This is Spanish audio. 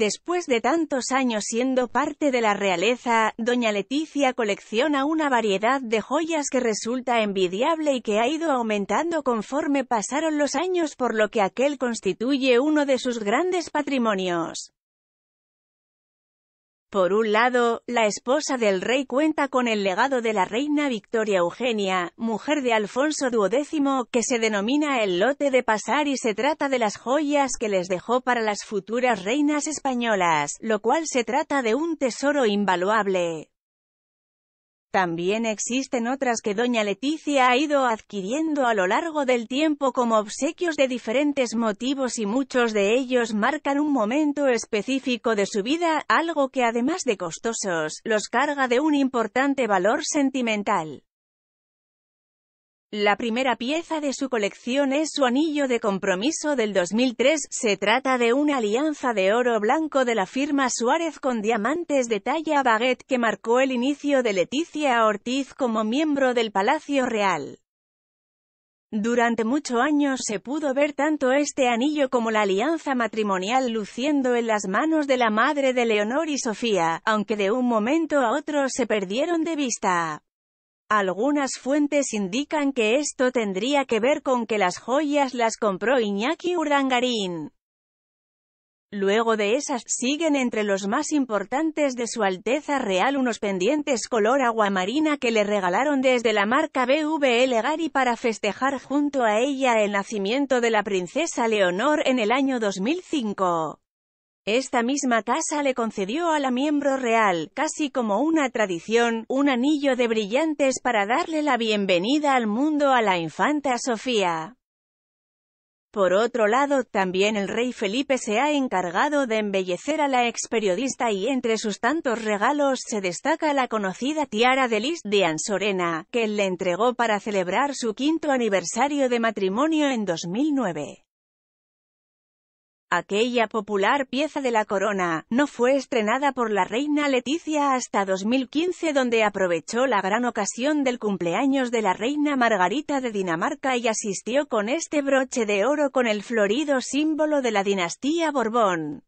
Después de tantos años siendo parte de la realeza, doña Leticia colecciona una variedad de joyas que resulta envidiable y que ha ido aumentando conforme pasaron los años por lo que aquel constituye uno de sus grandes patrimonios. Por un lado, la esposa del rey cuenta con el legado de la reina Victoria Eugenia, mujer de Alfonso XII, que se denomina el lote de pasar y se trata de las joyas que les dejó para las futuras reinas españolas, lo cual se trata de un tesoro invaluable. También existen otras que doña Leticia ha ido adquiriendo a lo largo del tiempo como obsequios de diferentes motivos y muchos de ellos marcan un momento específico de su vida, algo que además de costosos, los carga de un importante valor sentimental. La primera pieza de su colección es su anillo de compromiso del 2003, se trata de una alianza de oro blanco de la firma Suárez con diamantes de talla baguette que marcó el inicio de Leticia Ortiz como miembro del Palacio Real. Durante muchos años se pudo ver tanto este anillo como la alianza matrimonial luciendo en las manos de la madre de Leonor y Sofía, aunque de un momento a otro se perdieron de vista. Algunas fuentes indican que esto tendría que ver con que las joyas las compró Iñaki Urdangarín. Luego de esas, siguen entre los más importantes de su Alteza Real unos pendientes color aguamarina que le regalaron desde la marca BVL Gari para festejar junto a ella el nacimiento de la princesa Leonor en el año 2005. Esta misma casa le concedió a la miembro real, casi como una tradición, un anillo de brillantes para darle la bienvenida al mundo a la infanta Sofía. Por otro lado, también el rey Felipe se ha encargado de embellecer a la ex periodista y entre sus tantos regalos se destaca la conocida tiara de Lis de Ansorena, que le entregó para celebrar su quinto aniversario de matrimonio en 2009. Aquella popular pieza de la corona, no fue estrenada por la reina Leticia hasta 2015 donde aprovechó la gran ocasión del cumpleaños de la reina Margarita de Dinamarca y asistió con este broche de oro con el florido símbolo de la dinastía Borbón.